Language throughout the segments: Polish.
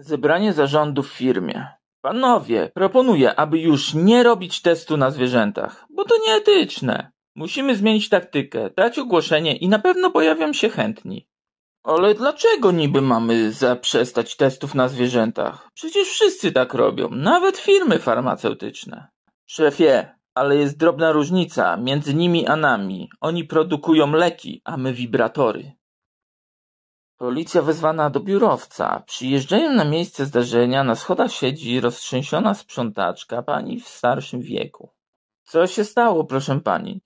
Zebranie zarządu w firmie. Panowie, proponuję, aby już nie robić testu na zwierzętach, bo to nieetyczne. Musimy zmienić taktykę, dać ogłoszenie i na pewno pojawią się chętni. Ale dlaczego niby mamy zaprzestać testów na zwierzętach? Przecież wszyscy tak robią, nawet firmy farmaceutyczne. Szefie, ale jest drobna różnica między nimi a nami. Oni produkują leki, a my wibratory. Policja wezwana do biurowca. Przyjeżdżają na miejsce zdarzenia, na schodach siedzi roztrzęsiona sprzątaczka, pani w starszym wieku. Co się stało, proszę pani?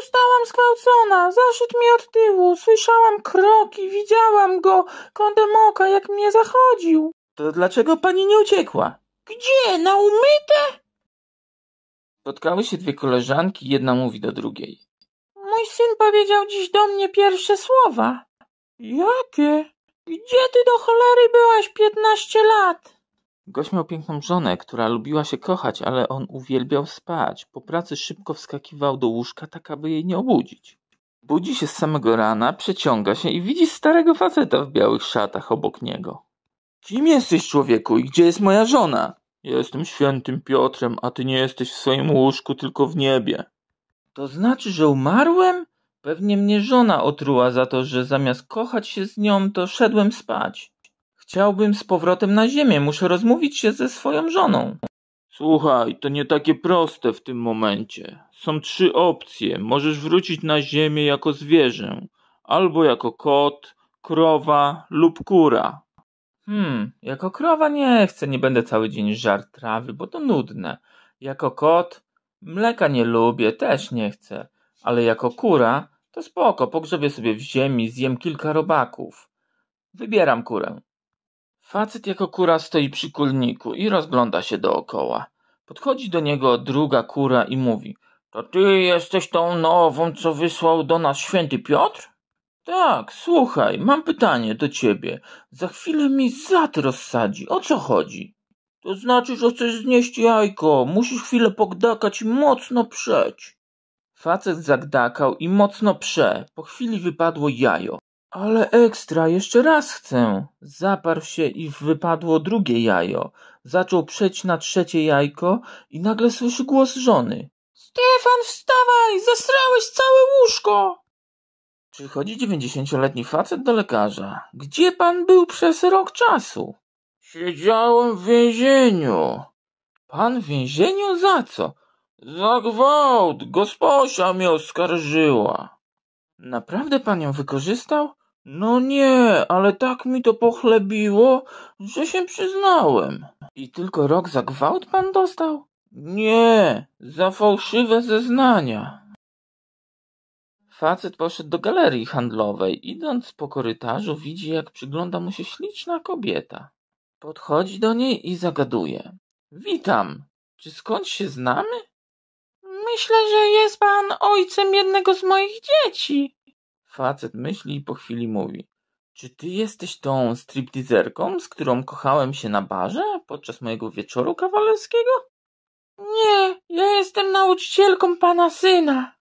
Zostałam zgwałcona, zaszedł mi od tyłu, słyszałam kroki, widziałam go kątem oka, jak mnie zachodził. To dlaczego pani nie uciekła? Gdzie? Na umyte? Spotkały się dwie koleżanki, jedna mówi do drugiej. Mój syn powiedział dziś do mnie pierwsze słowa. „Jakie? Gdzie ty do cholery byłaś piętnaście lat?” Goś miał piękną żonę, która lubiła się kochać, ale on uwielbiał spać. Po pracy szybko wskakiwał do łóżka, tak aby jej nie obudzić. Budzi się z samego rana, przeciąga się i widzi starego faceta w białych szatach obok niego. Kim jesteś, człowieku, i gdzie jest moja żona? Jestem świętym Piotrem, a ty nie jesteś w swoim łóżku, tylko w niebie. To znaczy, że umarłem? Pewnie mnie żona otruła za to, że zamiast kochać się z nią, to szedłem spać. Chciałbym z powrotem na ziemię, muszę rozmówić się ze swoją żoną. Słuchaj, to nie takie proste w tym momencie. Są trzy opcje. Możesz wrócić na ziemię jako zwierzę, albo jako kot, krowa lub kura. Hmm, jako krowa nie chcę, nie będę cały dzień żar trawy, bo to nudne. Jako kot mleka nie lubię, też nie chcę, ale jako kura to spoko, pogrzebię sobie w ziemi, zjem kilka robaków. Wybieram kurę. Facet jako kura stoi przy kulniku i rozgląda się dookoła. Podchodzi do niego druga kura i mówi To ty jesteś tą nową, co wysłał do nas święty Piotr? Tak, słuchaj, mam pytanie do ciebie. Za chwilę mi zat rozsadzi. O co chodzi? To znaczy, że chcesz znieść jajko. Musisz chwilę pogdakać i mocno przeć. Facet zagdakał i mocno prze. Po chwili wypadło jajo. Ale ekstra, jeszcze raz chcę. Zaparł się i wypadło drugie jajo. Zaczął przeć na trzecie jajko i nagle słyszy głos żony. Stefan, wstawaj! Zastrałeś całe łóżko! Przychodzi dziewięćdziesięcioletni facet do lekarza. Gdzie pan był przez rok czasu? Siedziałem w więzieniu. Pan w więzieniu za co? Za gwałt! Gosposia mnie oskarżyła. Naprawdę pan ją wykorzystał? No nie, ale tak mi to pochlebiło, że się przyznałem. I tylko rok za gwałt pan dostał? Nie, za fałszywe zeznania. Facet poszedł do galerii handlowej. Idąc po korytarzu, widzi, jak przygląda mu się śliczna kobieta. Podchodzi do niej i zagaduje. Witam. Czy skąd się znamy? Myślę, że jest pan ojcem jednego z moich dzieci. Facet myśli i po chwili mówi. Czy ty jesteś tą striptizerką, z którą kochałem się na barze podczas mojego wieczoru kawalerskiego? Nie, ja jestem nauczycielką pana syna.